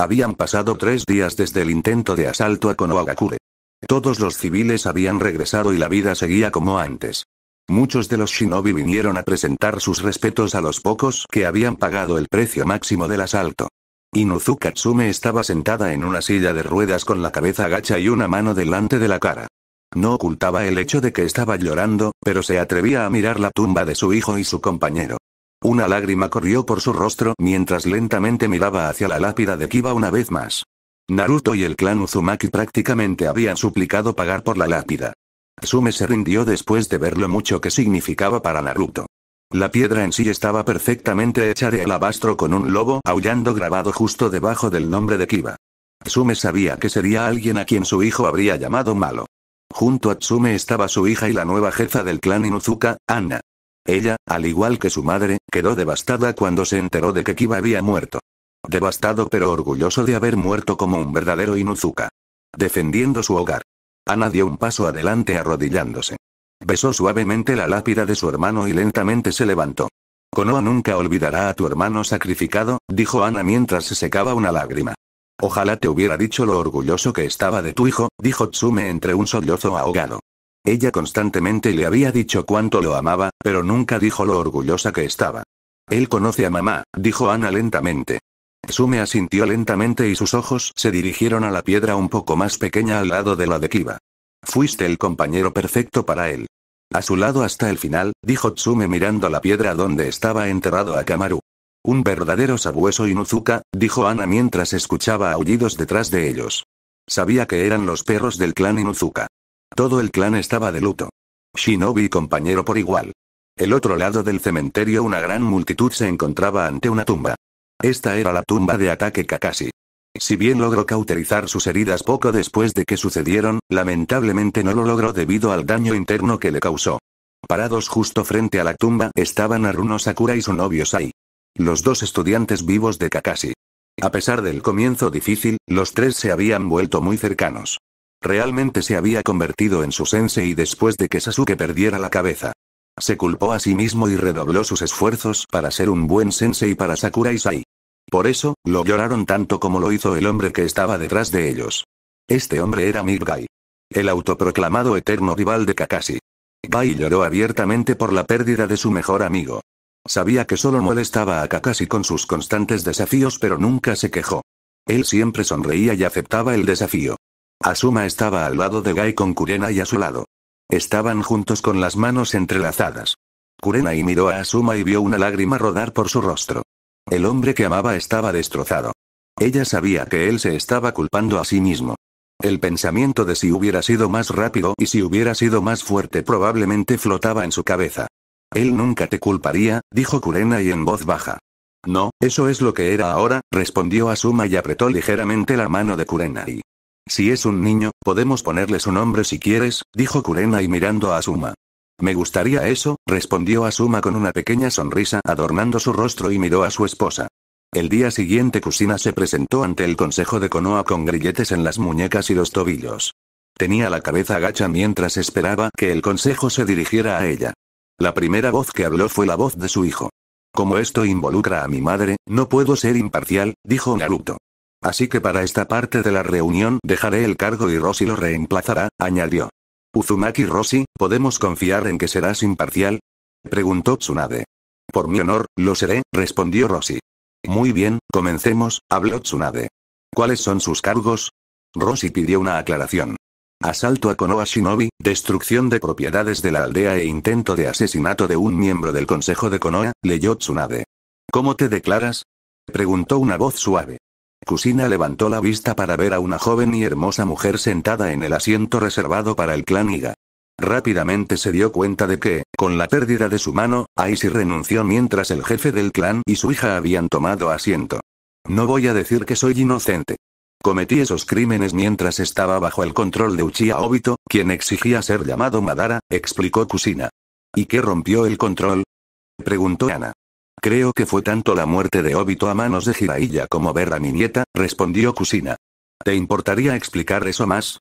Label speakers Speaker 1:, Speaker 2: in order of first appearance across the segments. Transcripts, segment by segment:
Speaker 1: Habían pasado tres días desde el intento de asalto a Konohagakure. Todos los civiles habían regresado y la vida seguía como antes. Muchos de los shinobi vinieron a presentar sus respetos a los pocos que habían pagado el precio máximo del asalto. Inuzuka Katsume estaba sentada en una silla de ruedas con la cabeza agacha y una mano delante de la cara. No ocultaba el hecho de que estaba llorando, pero se atrevía a mirar la tumba de su hijo y su compañero. Una lágrima corrió por su rostro mientras lentamente miraba hacia la lápida de Kiba una vez más. Naruto y el clan Uzumaki prácticamente habían suplicado pagar por la lápida. Tsume se rindió después de ver lo mucho que significaba para Naruto. La piedra en sí estaba perfectamente hecha de alabastro con un lobo aullando grabado justo debajo del nombre de Kiba. Tsume sabía que sería alguien a quien su hijo habría llamado malo. Junto a Tsume estaba su hija y la nueva jefa del clan Inuzuka, Anna. Ella, al igual que su madre, quedó devastada cuando se enteró de que Kiba había muerto. Devastado pero orgulloso de haber muerto como un verdadero Inuzuka. Defendiendo su hogar. Ana dio un paso adelante arrodillándose. Besó suavemente la lápida de su hermano y lentamente se levantó. Konoa nunca olvidará a tu hermano sacrificado, dijo Ana mientras se secaba una lágrima. Ojalá te hubiera dicho lo orgulloso que estaba de tu hijo, dijo Tsume entre un sollozo ahogado. Ella constantemente le había dicho cuánto lo amaba, pero nunca dijo lo orgullosa que estaba. Él conoce a mamá, dijo Ana lentamente. Tsume asintió lentamente y sus ojos se dirigieron a la piedra un poco más pequeña al lado de la de Kiba. Fuiste el compañero perfecto para él. A su lado hasta el final, dijo Tsume mirando la piedra donde estaba enterrado a Kamaru. Un verdadero sabueso Inuzuka, dijo Ana mientras escuchaba aullidos detrás de ellos. Sabía que eran los perros del clan Inuzuka. Todo el clan estaba de luto. Shinobi y compañero por igual. El otro lado del cementerio una gran multitud se encontraba ante una tumba. Esta era la tumba de ataque Kakashi. Si bien logró cauterizar sus heridas poco después de que sucedieron, lamentablemente no lo logró debido al daño interno que le causó. Parados justo frente a la tumba estaban Aruno Sakura y su novio Sai. Los dos estudiantes vivos de Kakashi. A pesar del comienzo difícil, los tres se habían vuelto muy cercanos. Realmente se había convertido en su sensei después de que Sasuke perdiera la cabeza. Se culpó a sí mismo y redobló sus esfuerzos para ser un buen sensei para Sakura y Sai. Por eso, lo lloraron tanto como lo hizo el hombre que estaba detrás de ellos. Este hombre era Mirgai. El autoproclamado eterno rival de Kakashi. Gai lloró abiertamente por la pérdida de su mejor amigo. Sabía que solo molestaba a Kakashi con sus constantes desafíos pero nunca se quejó. Él siempre sonreía y aceptaba el desafío. Asuma estaba al lado de Gai con Kurena y a su lado. Estaban juntos con las manos entrelazadas. Kurena y miró a Asuma y vio una lágrima rodar por su rostro. El hombre que amaba estaba destrozado. Ella sabía que él se estaba culpando a sí mismo. El pensamiento de si hubiera sido más rápido y si hubiera sido más fuerte probablemente flotaba en su cabeza. Él nunca te culparía, dijo Kurena y en voz baja. No, eso es lo que era ahora, respondió Asuma y apretó ligeramente la mano de Y Si es un niño, podemos ponerle su nombre si quieres, dijo y mirando a Asuma. Me gustaría eso, respondió Asuma con una pequeña sonrisa adornando su rostro y miró a su esposa. El día siguiente Kusina se presentó ante el consejo de Konoha con grilletes en las muñecas y los tobillos. Tenía la cabeza agacha mientras esperaba que el consejo se dirigiera a ella. La primera voz que habló fue la voz de su hijo. Como esto involucra a mi madre, no puedo ser imparcial, dijo Naruto. Así que para esta parte de la reunión dejaré el cargo y Rosy lo reemplazará, añadió. Uzumaki Roshi, ¿podemos confiar en que serás imparcial? Preguntó Tsunade. Por mi honor, lo seré, respondió Roshi. Muy bien, comencemos, habló Tsunade. ¿Cuáles son sus cargos? Roshi pidió una aclaración. Asalto a Konoha Shinobi, destrucción de propiedades de la aldea e intento de asesinato de un miembro del consejo de Konoha, leyó Tsunade. ¿Cómo te declaras? Preguntó una voz suave. Kusina levantó la vista para ver a una joven y hermosa mujer sentada en el asiento reservado para el clan Iga. Rápidamente se dio cuenta de que, con la pérdida de su mano, Aisy renunció mientras el jefe del clan y su hija habían tomado asiento. No voy a decir que soy inocente. Cometí esos crímenes mientras estaba bajo el control de Uchiha Obito, quien exigía ser llamado Madara, explicó Kusina. ¿Y qué rompió el control? Preguntó Ana. Creo que fue tanto la muerte de Obito a manos de Jiraiya como ver a mi nieta, respondió Kusina. ¿Te importaría explicar eso más?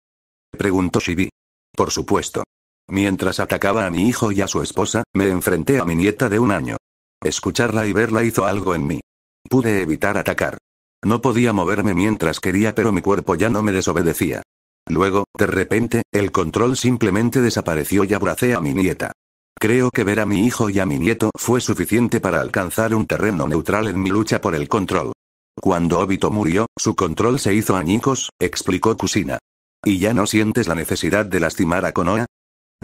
Speaker 1: Preguntó Shibi. Por supuesto. Mientras atacaba a mi hijo y a su esposa, me enfrenté a mi nieta de un año. Escucharla y verla hizo algo en mí. Pude evitar atacar. No podía moverme mientras quería pero mi cuerpo ya no me desobedecía. Luego, de repente, el control simplemente desapareció y abracé a mi nieta. Creo que ver a mi hijo y a mi nieto fue suficiente para alcanzar un terreno neutral en mi lucha por el control. Cuando Obito murió, su control se hizo añicos, explicó Kusina. ¿Y ya no sientes la necesidad de lastimar a Konoha?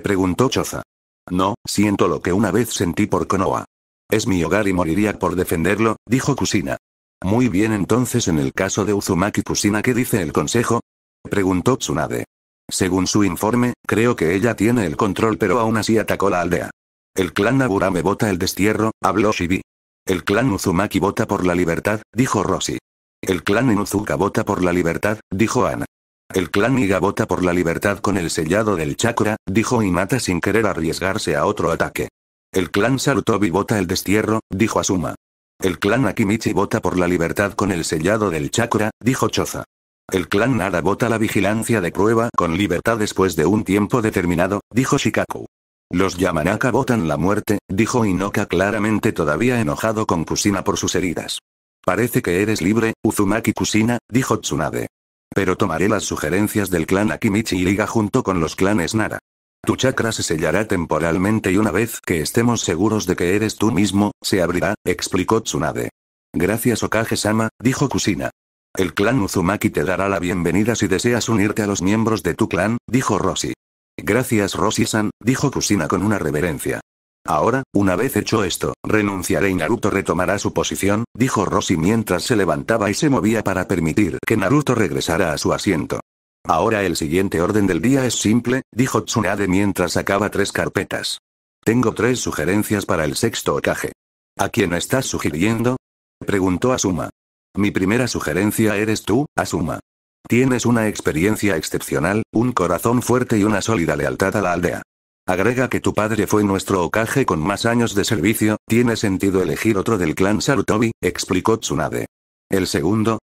Speaker 1: Preguntó Choza. No, siento lo que una vez sentí por Konoha. Es mi hogar y moriría por defenderlo, dijo Kusina. Muy bien entonces en el caso de Uzumaki Kusina ¿qué dice el consejo? Preguntó Tsunade. Según su informe, creo que ella tiene el control pero aún así atacó la aldea. El clan me vota el destierro, habló Shibi. El clan Uzumaki vota por la libertad, dijo Rossi. El clan Inuzuka vota por la libertad, dijo Ana. El clan Iga vota por la libertad con el sellado del chakra, dijo Imata sin querer arriesgarse a otro ataque. El clan Sarutobi vota el destierro, dijo Asuma. El clan Akimichi vota por la libertad con el sellado del chakra, dijo Choza. El clan Nara vota la vigilancia de prueba con libertad después de un tiempo determinado, dijo Shikaku. Los Yamanaka votan la muerte, dijo Inoka claramente todavía enojado con Kusina por sus heridas. Parece que eres libre, Uzumaki Kusina, dijo Tsunade. Pero tomaré las sugerencias del clan Akimichi y Liga junto con los clanes Nara. Tu chakra se sellará temporalmente y una vez que estemos seguros de que eres tú mismo, se abrirá, explicó Tsunade. Gracias Okage-sama, dijo Kusina. El clan Uzumaki te dará la bienvenida si deseas unirte a los miembros de tu clan, dijo Rossi. Gracias roshi san dijo Kusina con una reverencia. Ahora, una vez hecho esto, renunciaré y Naruto retomará su posición, dijo Rossi mientras se levantaba y se movía para permitir que Naruto regresara a su asiento. Ahora el siguiente orden del día es simple, dijo Tsunade mientras sacaba tres carpetas. Tengo tres sugerencias para el sexto Okage. ¿A quién estás sugiriendo? Preguntó Asuma. Mi primera sugerencia eres tú, Asuma. Tienes una experiencia excepcional, un corazón fuerte y una sólida lealtad a la aldea. Agrega que tu padre fue nuestro ocaje con más años de servicio, tiene sentido elegir otro del clan Sarutobi, explicó Tsunade. ¿El segundo?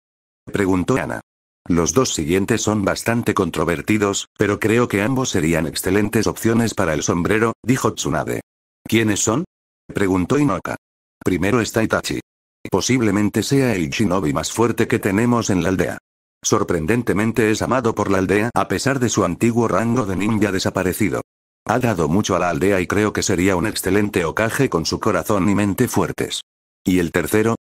Speaker 1: Preguntó Ana. Los dos siguientes son bastante controvertidos, pero creo que ambos serían excelentes opciones para el sombrero, dijo Tsunade. ¿Quiénes son? Preguntó Inoka. Primero está Itachi. Posiblemente sea el shinobi más fuerte que tenemos en la aldea. Sorprendentemente es amado por la aldea a pesar de su antiguo rango de ninja desaparecido. Ha dado mucho a la aldea y creo que sería un excelente ocaje con su corazón y mente fuertes. ¿Y el tercero?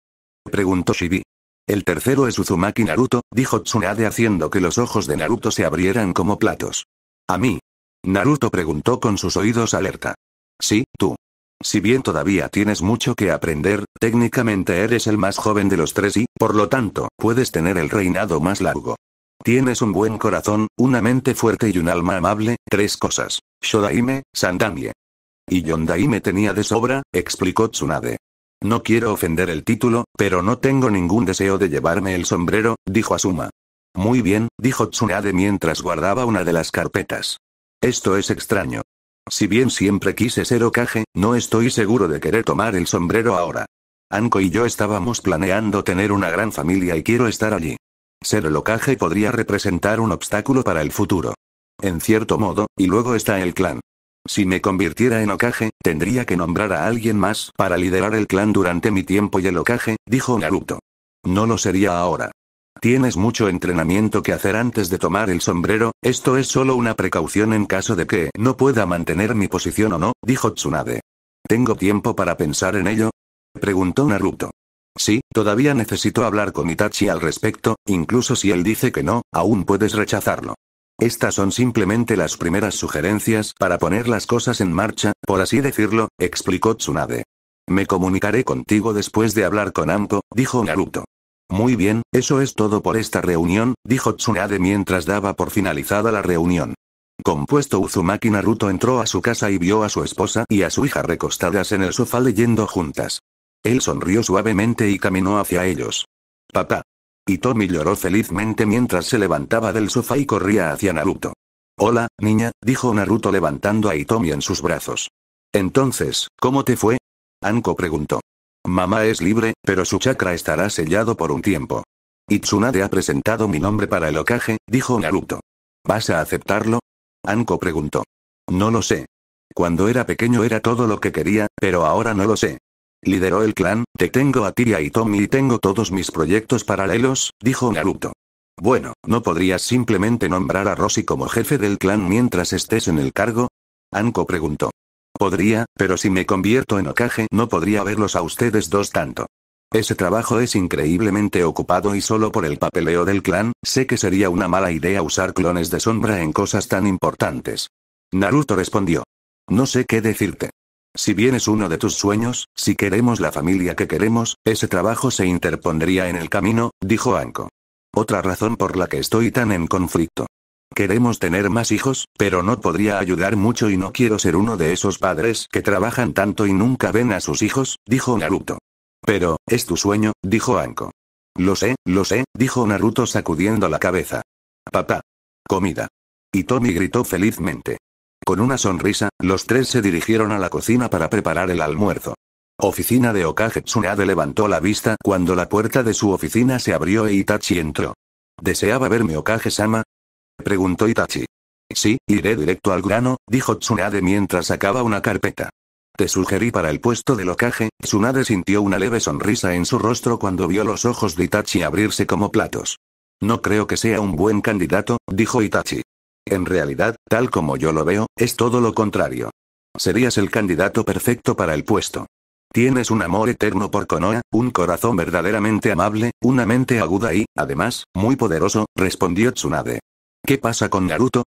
Speaker 1: Preguntó Shibi. El tercero es Uzumaki Naruto, dijo Tsunade haciendo que los ojos de Naruto se abrieran como platos. ¿A mí? Naruto preguntó con sus oídos alerta. Sí, tú. Si bien todavía tienes mucho que aprender, técnicamente eres el más joven de los tres y, por lo tanto, puedes tener el reinado más largo. Tienes un buen corazón, una mente fuerte y un alma amable, tres cosas. Shodaime, Sandamie. Y Yondaime tenía de sobra, explicó Tsunade. No quiero ofender el título, pero no tengo ningún deseo de llevarme el sombrero, dijo Asuma. Muy bien, dijo Tsunade mientras guardaba una de las carpetas. Esto es extraño. Si bien siempre quise ser Okage, no estoy seguro de querer tomar el sombrero ahora. Anko y yo estábamos planeando tener una gran familia y quiero estar allí. Ser el Okage podría representar un obstáculo para el futuro. En cierto modo, y luego está el clan. Si me convirtiera en Okage, tendría que nombrar a alguien más para liderar el clan durante mi tiempo y el Okage, dijo Naruto. No lo sería ahora. Tienes mucho entrenamiento que hacer antes de tomar el sombrero, esto es solo una precaución en caso de que no pueda mantener mi posición o no, dijo Tsunade. ¿Tengo tiempo para pensar en ello? Preguntó Naruto. Sí, todavía necesito hablar con Itachi al respecto, incluso si él dice que no, aún puedes rechazarlo. Estas son simplemente las primeras sugerencias para poner las cosas en marcha, por así decirlo, explicó Tsunade. Me comunicaré contigo después de hablar con Anko, dijo Naruto. Muy bien, eso es todo por esta reunión, dijo Tsunade mientras daba por finalizada la reunión. Compuesto Uzumaki Naruto entró a su casa y vio a su esposa y a su hija recostadas en el sofá leyendo juntas. Él sonrió suavemente y caminó hacia ellos. Papá. Itomi lloró felizmente mientras se levantaba del sofá y corría hacia Naruto. Hola, niña, dijo Naruto levantando a Itomi en sus brazos. Entonces, ¿cómo te fue? Anko preguntó. Mamá es libre, pero su chakra estará sellado por un tiempo. Itsunade ha presentado mi nombre para el ocaje, dijo Naruto. ¿Vas a aceptarlo? Anko preguntó. No lo sé. Cuando era pequeño era todo lo que quería, pero ahora no lo sé. Lideró el clan, te tengo a Tiria y Tommy y tengo todos mis proyectos paralelos, dijo Naruto. Bueno, ¿no podrías simplemente nombrar a Rosy como jefe del clan mientras estés en el cargo? Anko preguntó. Podría, pero si me convierto en Okage no podría verlos a ustedes dos tanto. Ese trabajo es increíblemente ocupado y solo por el papeleo del clan, sé que sería una mala idea usar clones de sombra en cosas tan importantes. Naruto respondió. No sé qué decirte. Si bien es uno de tus sueños, si queremos la familia que queremos, ese trabajo se interpondría en el camino, dijo Anko. Otra razón por la que estoy tan en conflicto. Queremos tener más hijos, pero no podría ayudar mucho y no quiero ser uno de esos padres que trabajan tanto y nunca ven a sus hijos, dijo Naruto. Pero, es tu sueño, dijo Anko. Lo sé, lo sé, dijo Naruto sacudiendo la cabeza. Papá. Comida. Y Tommy gritó felizmente. Con una sonrisa, los tres se dirigieron a la cocina para preparar el almuerzo. Oficina de Okage Tsunade levantó la vista cuando la puerta de su oficina se abrió e Itachi entró. ¿Deseaba verme Okage-sama? Preguntó Itachi. Sí, iré directo al grano, dijo Tsunade mientras sacaba una carpeta. Te sugerí para el puesto de locaje, Tsunade sintió una leve sonrisa en su rostro cuando vio los ojos de Itachi abrirse como platos. No creo que sea un buen candidato, dijo Itachi. En realidad, tal como yo lo veo, es todo lo contrario. Serías el candidato perfecto para el puesto. Tienes un amor eterno por Konoha, un corazón verdaderamente amable, una mente aguda y, además, muy poderoso, respondió Tsunade. ¿Qué pasa con Naruto?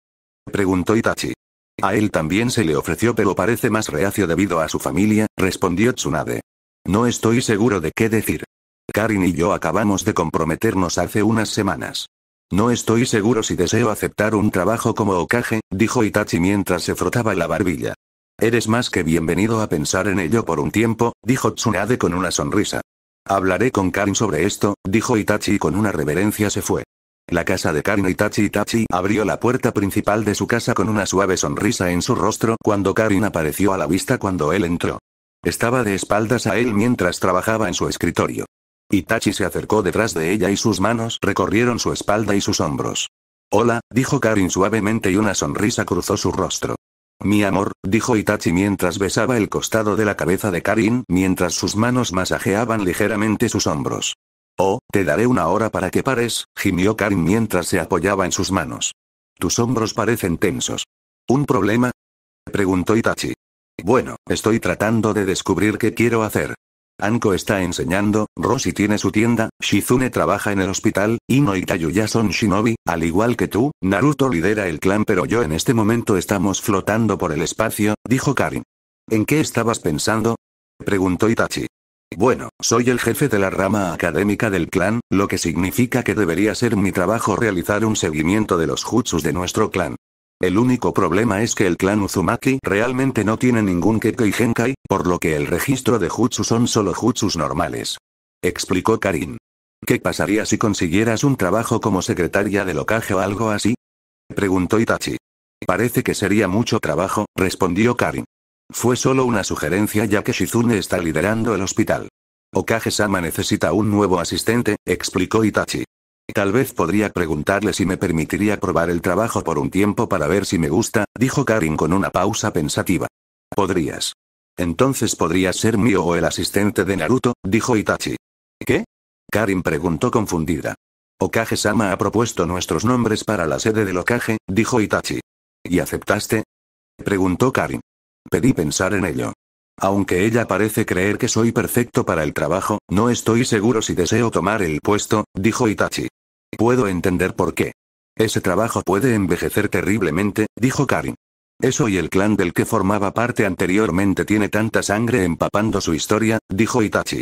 Speaker 1: Preguntó Itachi. A él también se le ofreció pero parece más reacio debido a su familia, respondió Tsunade. No estoy seguro de qué decir. Karin y yo acabamos de comprometernos hace unas semanas. No estoy seguro si deseo aceptar un trabajo como Okage, dijo Itachi mientras se frotaba la barbilla. Eres más que bienvenido a pensar en ello por un tiempo, dijo Tsunade con una sonrisa. Hablaré con Karin sobre esto, dijo Itachi y con una reverencia se fue. La casa de Karin Itachi Itachi abrió la puerta principal de su casa con una suave sonrisa en su rostro cuando Karin apareció a la vista cuando él entró. Estaba de espaldas a él mientras trabajaba en su escritorio. Itachi se acercó detrás de ella y sus manos recorrieron su espalda y sus hombros. Hola, dijo Karin suavemente y una sonrisa cruzó su rostro. Mi amor, dijo Itachi mientras besaba el costado de la cabeza de Karin, mientras sus manos masajeaban ligeramente sus hombros. Oh, te daré una hora para que pares, gimió Karin mientras se apoyaba en sus manos. Tus hombros parecen tensos. ¿Un problema? preguntó Itachi. Bueno, estoy tratando de descubrir qué quiero hacer. Anko está enseñando, Rosy tiene su tienda, Shizune trabaja en el hospital, Ino y Tayuya son shinobi, al igual que tú, Naruto lidera el clan pero yo en este momento estamos flotando por el espacio, dijo Karin. ¿En qué estabas pensando? preguntó Itachi. Bueno, soy el jefe de la rama académica del clan, lo que significa que debería ser mi trabajo realizar un seguimiento de los jutsus de nuestro clan. El único problema es que el clan Uzumaki realmente no tiene ningún Kekkei Genkai, por lo que el registro de jutsu son solo jutsus normales. Explicó Karin. ¿Qué pasaría si consiguieras un trabajo como secretaria de locaje o algo así? Preguntó Itachi. Parece que sería mucho trabajo, respondió Karin. Fue solo una sugerencia ya que Shizune está liderando el hospital. Okage-sama necesita un nuevo asistente, explicó Itachi. Tal vez podría preguntarle si me permitiría probar el trabajo por un tiempo para ver si me gusta, dijo Karin con una pausa pensativa. Podrías. Entonces podrías ser mío o el asistente de Naruto, dijo Itachi. ¿Qué? Karin preguntó confundida. Okage-sama ha propuesto nuestros nombres para la sede del Okage, dijo Itachi. ¿Y aceptaste? Preguntó Karin. Pedí pensar en ello. Aunque ella parece creer que soy perfecto para el trabajo, no estoy seguro si deseo tomar el puesto, dijo Itachi. Puedo entender por qué. Ese trabajo puede envejecer terriblemente, dijo Karin. Eso y el clan del que formaba parte anteriormente tiene tanta sangre empapando su historia, dijo Itachi.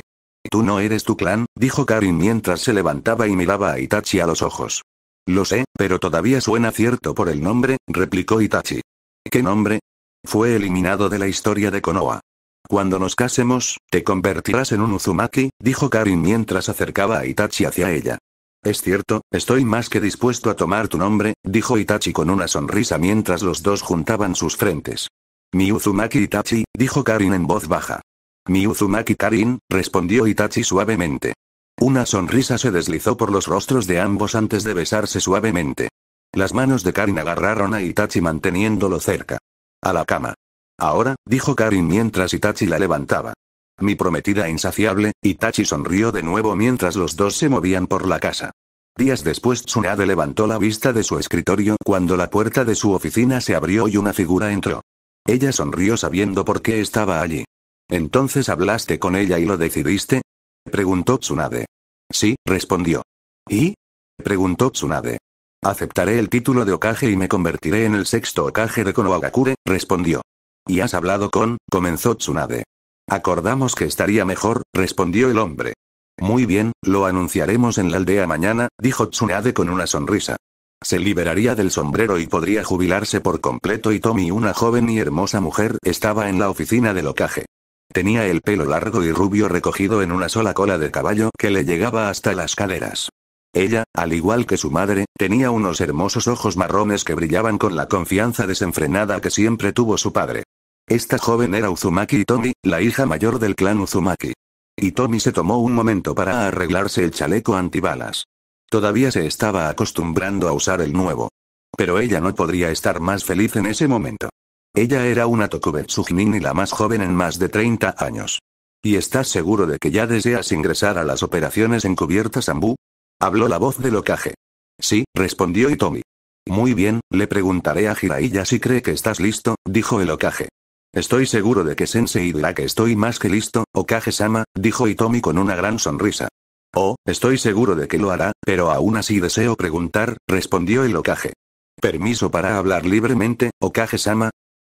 Speaker 1: Tú no eres tu clan, dijo Karin mientras se levantaba y miraba a Itachi a los ojos. Lo sé, pero todavía suena cierto por el nombre, replicó Itachi. ¿Qué nombre? Fue eliminado de la historia de Konoha. Cuando nos casemos, te convertirás en un Uzumaki, dijo Karin mientras acercaba a Itachi hacia ella. Es cierto, estoy más que dispuesto a tomar tu nombre, dijo Itachi con una sonrisa mientras los dos juntaban sus frentes. Mi Uzumaki Itachi, dijo Karin en voz baja. Mi Uzumaki Karin, respondió Itachi suavemente. Una sonrisa se deslizó por los rostros de ambos antes de besarse suavemente. Las manos de Karin agarraron a Itachi manteniéndolo cerca. A la cama. Ahora, dijo Karin mientras Itachi la levantaba. Mi prometida insaciable, Itachi sonrió de nuevo mientras los dos se movían por la casa. Días después Tsunade levantó la vista de su escritorio cuando la puerta de su oficina se abrió y una figura entró. Ella sonrió sabiendo por qué estaba allí. ¿Entonces hablaste con ella y lo decidiste? Preguntó Tsunade. Sí, respondió. ¿Y? Preguntó Tsunade. Aceptaré el título de Okage y me convertiré en el sexto Okage de Konohagakure, respondió. ¿Y has hablado con? comenzó Tsunade. Acordamos que estaría mejor, respondió el hombre. Muy bien, lo anunciaremos en la aldea mañana, dijo Tsunade con una sonrisa. Se liberaría del sombrero y podría jubilarse por completo y Tommy, una joven y hermosa mujer, estaba en la oficina del Okage. Tenía el pelo largo y rubio recogido en una sola cola de caballo que le llegaba hasta las caderas. Ella, al igual que su madre, tenía unos hermosos ojos marrones que brillaban con la confianza desenfrenada que siempre tuvo su padre. Esta joven era Uzumaki Itomi, la hija mayor del clan Uzumaki. Itomi se tomó un momento para arreglarse el chaleco antibalas. Todavía se estaba acostumbrando a usar el nuevo. Pero ella no podría estar más feliz en ese momento. Ella era una Tokubetsu y la más joven en más de 30 años. ¿Y estás seguro de que ya deseas ingresar a las operaciones encubiertas Ambu? Habló la voz de ocaje. Sí, respondió Itomi. Muy bien, le preguntaré a Jiraiya si cree que estás listo, dijo el Okage. Estoy seguro de que Sensei dirá que estoy más que listo, Okage-sama, dijo Itomi con una gran sonrisa. Oh, estoy seguro de que lo hará, pero aún así deseo preguntar, respondió el Okage. ¿Permiso para hablar libremente, Okage-sama?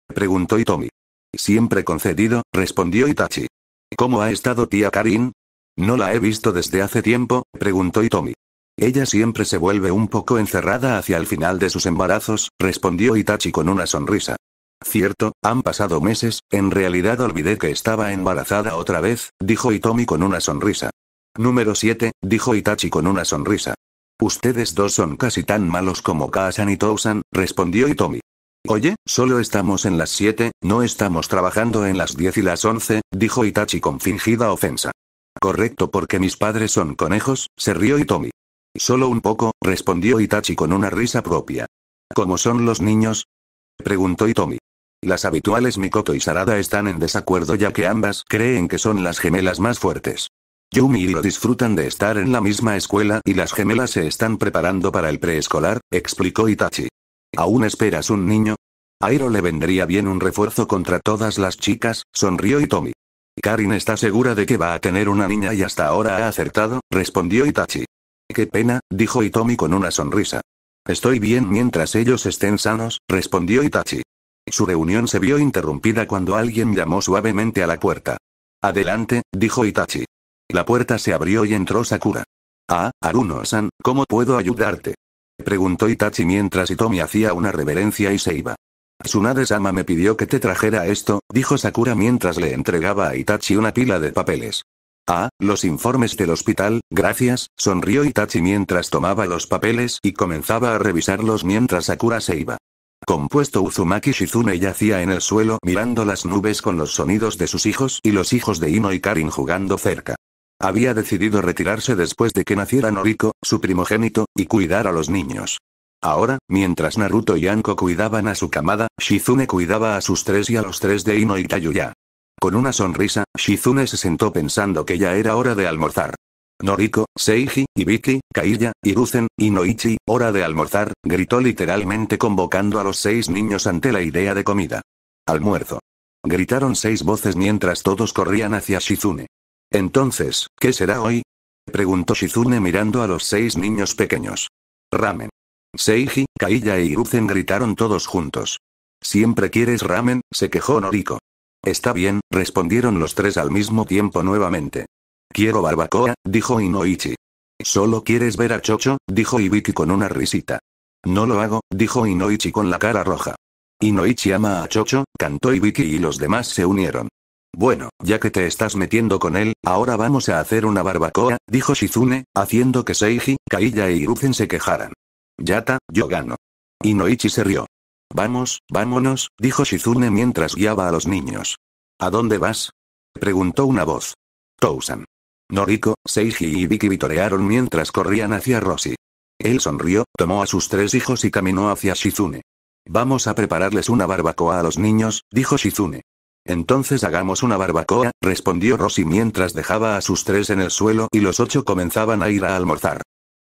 Speaker 1: Preguntó Itomi. Siempre concedido, respondió Itachi. ¿Cómo ha estado tía Karin? ¿No la he visto desde hace tiempo? preguntó Itomi. Ella siempre se vuelve un poco encerrada hacia el final de sus embarazos, respondió Itachi con una sonrisa. Cierto, han pasado meses, en realidad olvidé que estaba embarazada otra vez, dijo Itomi con una sonrisa. Número 7, dijo Itachi con una sonrisa. Ustedes dos son casi tan malos como Kaasan y Tousan, respondió Itomi. Oye, solo estamos en las 7, no estamos trabajando en las 10 y las 11, dijo Itachi con fingida ofensa. Correcto porque mis padres son conejos, se rió Itomi. Solo un poco, respondió Itachi con una risa propia. ¿Cómo son los niños? Preguntó Itomi. Las habituales Mikoto y Sarada están en desacuerdo ya que ambas creen que son las gemelas más fuertes. Yumi y lo disfrutan de estar en la misma escuela y las gemelas se están preparando para el preescolar, explicó Itachi. ¿Aún esperas un niño? A le vendría bien un refuerzo contra todas las chicas, sonrió Itomi. Karin está segura de que va a tener una niña y hasta ahora ha acertado, respondió Itachi. Qué pena, dijo Itomi con una sonrisa. Estoy bien mientras ellos estén sanos, respondió Itachi. Su reunión se vio interrumpida cuando alguien llamó suavemente a la puerta. Adelante, dijo Itachi. La puerta se abrió y entró Sakura. Ah, Aruno-san, ¿cómo puedo ayudarte? Preguntó Itachi mientras Itomi hacía una reverencia y se iba. Tsunade-sama me pidió que te trajera esto, dijo Sakura mientras le entregaba a Itachi una pila de papeles. Ah, los informes del hospital, gracias, sonrió Itachi mientras tomaba los papeles y comenzaba a revisarlos mientras Sakura se iba. Compuesto Uzumaki Shizune yacía en el suelo mirando las nubes con los sonidos de sus hijos y los hijos de Ino y Karin jugando cerca. Había decidido retirarse después de que naciera Noriko, su primogénito, y cuidar a los niños. Ahora, mientras Naruto y Anko cuidaban a su camada, Shizune cuidaba a sus tres y a los tres de Ino y Tayuya. Con una sonrisa, Shizune se sentó pensando que ya era hora de almorzar. Noriko, Seiji, Ibiki, Kaiya, Iruzen, Inoichi, hora de almorzar, gritó literalmente convocando a los seis niños ante la idea de comida. Almuerzo. Gritaron seis voces mientras todos corrían hacia Shizune. Entonces, ¿qué será hoy? Preguntó Shizune mirando a los seis niños pequeños. Ramen. Seiji, Kailla y Iruzen gritaron todos juntos. Siempre quieres ramen, se quejó Noriko. Está bien, respondieron los tres al mismo tiempo nuevamente. Quiero barbacoa, dijo Inoichi. Solo quieres ver a Chocho, dijo Ibiki con una risita. No lo hago, dijo Inoichi con la cara roja. Inoichi ama a Chocho, cantó Ibiki y los demás se unieron. Bueno, ya que te estás metiendo con él, ahora vamos a hacer una barbacoa, dijo Shizune, haciendo que Seiji, Kailla y Iruzen se quejaran. Yata, yo gano. Inoichi se rió. Vamos, vámonos, dijo Shizune mientras guiaba a los niños. ¿A dónde vas? preguntó una voz. Tousan. Noriko, Seiji y Vicky vitorearon mientras corrían hacia Rossi. Él sonrió, tomó a sus tres hijos y caminó hacia Shizune. Vamos a prepararles una barbacoa a los niños, dijo Shizune. Entonces hagamos una barbacoa, respondió Rossi mientras dejaba a sus tres en el suelo y los ocho comenzaban a ir a almorzar.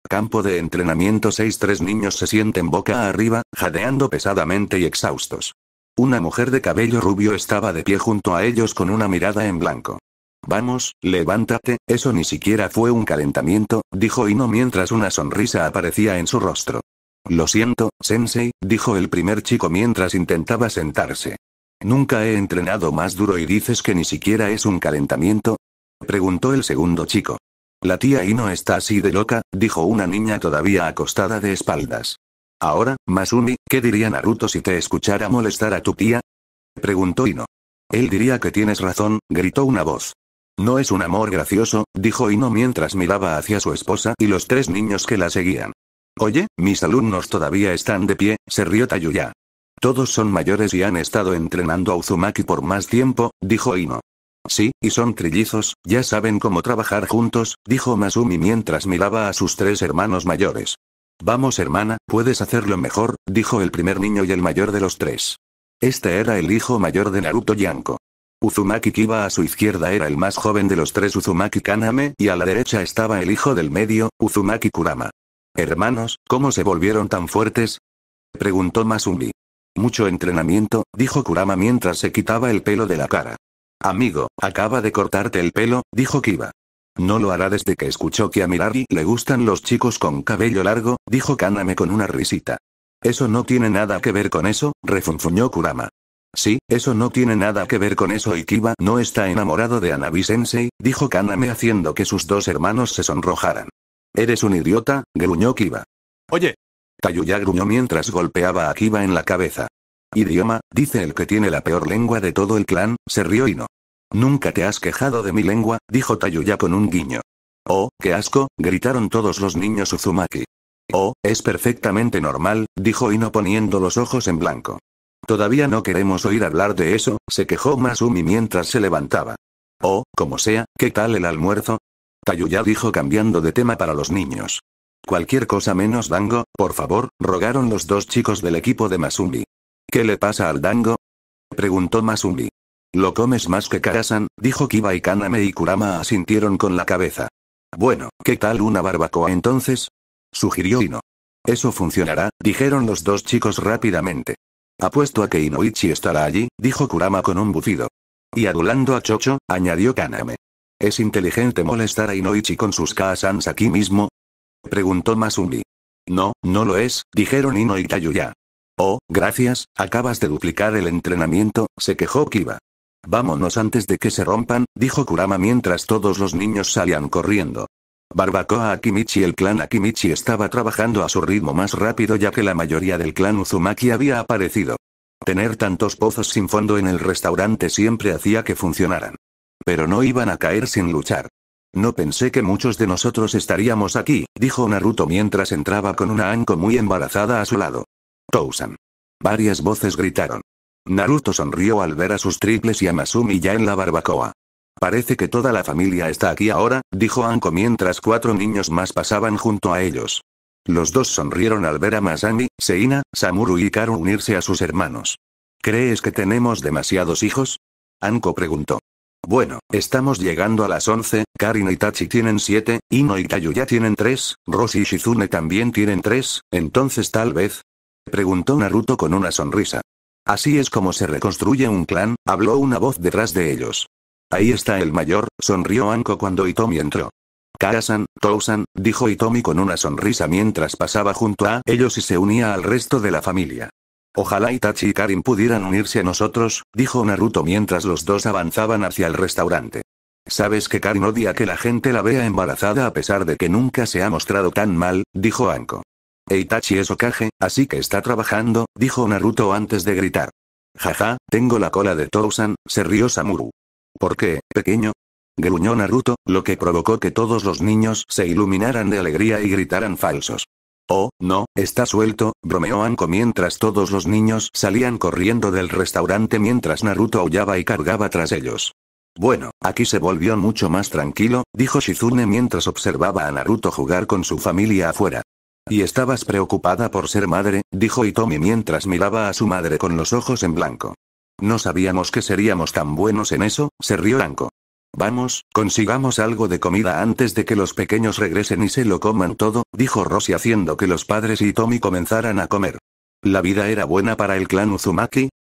Speaker 1: Campo de entrenamiento seis Tres niños se sienten boca arriba, jadeando pesadamente y exhaustos. Una mujer de cabello rubio estaba de pie junto a ellos con una mirada en blanco. Vamos, levántate, eso ni siquiera fue un calentamiento, dijo Ino mientras una sonrisa aparecía en su rostro. Lo siento, Sensei, dijo el primer chico mientras intentaba sentarse. Nunca he entrenado más duro y dices que ni siquiera es un calentamiento, preguntó el segundo chico. La tía Ino está así de loca, dijo una niña todavía acostada de espaldas. Ahora, Masumi, ¿qué diría Naruto si te escuchara molestar a tu tía? Preguntó Ino. Él diría que tienes razón, gritó una voz. No es un amor gracioso, dijo Ino mientras miraba hacia su esposa y los tres niños que la seguían. Oye, mis alumnos todavía están de pie, se rió Tayuya. Todos son mayores y han estado entrenando a Uzumaki por más tiempo, dijo Ino. Sí, y son trillizos, ya saben cómo trabajar juntos, dijo Masumi mientras miraba a sus tres hermanos mayores. Vamos hermana, puedes hacerlo mejor, dijo el primer niño y el mayor de los tres. Este era el hijo mayor de Naruto Yanko. Uzumaki Kiba a su izquierda era el más joven de los tres Uzumaki Kaname y a la derecha estaba el hijo del medio, Uzumaki Kurama. Hermanos, ¿cómo se volvieron tan fuertes? Preguntó Masumi. Mucho entrenamiento, dijo Kurama mientras se quitaba el pelo de la cara. Amigo, acaba de cortarte el pelo, dijo Kiba. No lo hará desde que escuchó que a Mirari le gustan los chicos con cabello largo, dijo Kaname con una risita. Eso no tiene nada que ver con eso, refunfuñó Kurama. Sí, eso no tiene nada que ver con eso y Kiba no está enamorado de Anabisensei, dijo Kaname haciendo que sus dos hermanos se sonrojaran. Eres un idiota, gruñó Kiba. Oye. Tayuya gruñó mientras golpeaba a Kiba en la cabeza. Idioma, dice el que tiene la peor lengua de todo el clan, se rió Ino. Nunca te has quejado de mi lengua, dijo Tayuya con un guiño. Oh, qué asco, gritaron todos los niños Uzumaki. Oh, es perfectamente normal, dijo Ino poniendo los ojos en blanco. Todavía no queremos oír hablar de eso, se quejó Masumi mientras se levantaba. Oh, como sea, ¿qué tal el almuerzo? Tayuya dijo cambiando de tema para los niños. Cualquier cosa menos dango, por favor, rogaron los dos chicos del equipo de Masumi. ¿Qué le pasa al dango? Preguntó Masumi. Lo comes más que Karasan, dijo Kiba y Kaname y Kurama asintieron con la cabeza. Bueno, ¿qué tal una barbacoa entonces? Sugirió Ino. Eso funcionará, dijeron los dos chicos rápidamente. Apuesto a que Inoichi estará allí, dijo Kurama con un bufido. Y adulando a Chocho, añadió Kaname. ¿Es inteligente molestar a Inoichi con sus kaasans aquí mismo? Preguntó Masumi. No, no lo es, dijeron Ino y Tayuya. Oh, gracias, acabas de duplicar el entrenamiento, se quejó Kiba. Vámonos antes de que se rompan, dijo Kurama mientras todos los niños salían corriendo. Barbacoa Akimichi El clan Akimichi estaba trabajando a su ritmo más rápido ya que la mayoría del clan Uzumaki había aparecido. Tener tantos pozos sin fondo en el restaurante siempre hacía que funcionaran. Pero no iban a caer sin luchar. No pensé que muchos de nosotros estaríamos aquí, dijo Naruto mientras entraba con una Anko muy embarazada a su lado. Tousan. Varias voces gritaron. Naruto sonrió al ver a sus triples y a Masumi ya en la barbacoa. Parece que toda la familia está aquí ahora, dijo Anko mientras cuatro niños más pasaban junto a ellos. Los dos sonrieron al ver a Masami, Seina, Samuru y Karu unirse a sus hermanos. ¿Crees que tenemos demasiados hijos? Anko preguntó. Bueno, estamos llegando a las 11, Karin y Tachi tienen 7, Ino y Kayu ya tienen 3, Roshi y Shizune también tienen 3, entonces tal vez, Preguntó Naruto con una sonrisa. Así es como se reconstruye un clan, habló una voz detrás de ellos. Ahí está el mayor, sonrió Anko cuando Itomi entró. Karasan, Tousan, dijo Itomi con una sonrisa mientras pasaba junto a ellos y se unía al resto de la familia. Ojalá Itachi y Karin pudieran unirse a nosotros, dijo Naruto mientras los dos avanzaban hacia el restaurante. Sabes que Karin odia que la gente la vea embarazada a pesar de que nunca se ha mostrado tan mal, dijo Anko. Eitachi es ocaje, así que está trabajando, dijo Naruto antes de gritar. Jaja, tengo la cola de Tousan, se rió Samuru. ¿Por qué, pequeño? Gruñó Naruto, lo que provocó que todos los niños se iluminaran de alegría y gritaran falsos. Oh, no, está suelto, bromeó Anko mientras todos los niños salían corriendo del restaurante mientras Naruto aullaba y cargaba tras ellos. Bueno, aquí se volvió mucho más tranquilo, dijo Shizune mientras observaba a Naruto jugar con su familia afuera. Y estabas preocupada por ser madre, dijo Itomi mientras miraba a su madre con los ojos en blanco. No sabíamos que seríamos tan buenos en eso, se rió Anko. Vamos, consigamos algo de comida antes de que los pequeños regresen y se lo coman todo, dijo Rosy haciendo que los padres y Itomi comenzaran a comer. La vida era buena para el clan Uzumaki,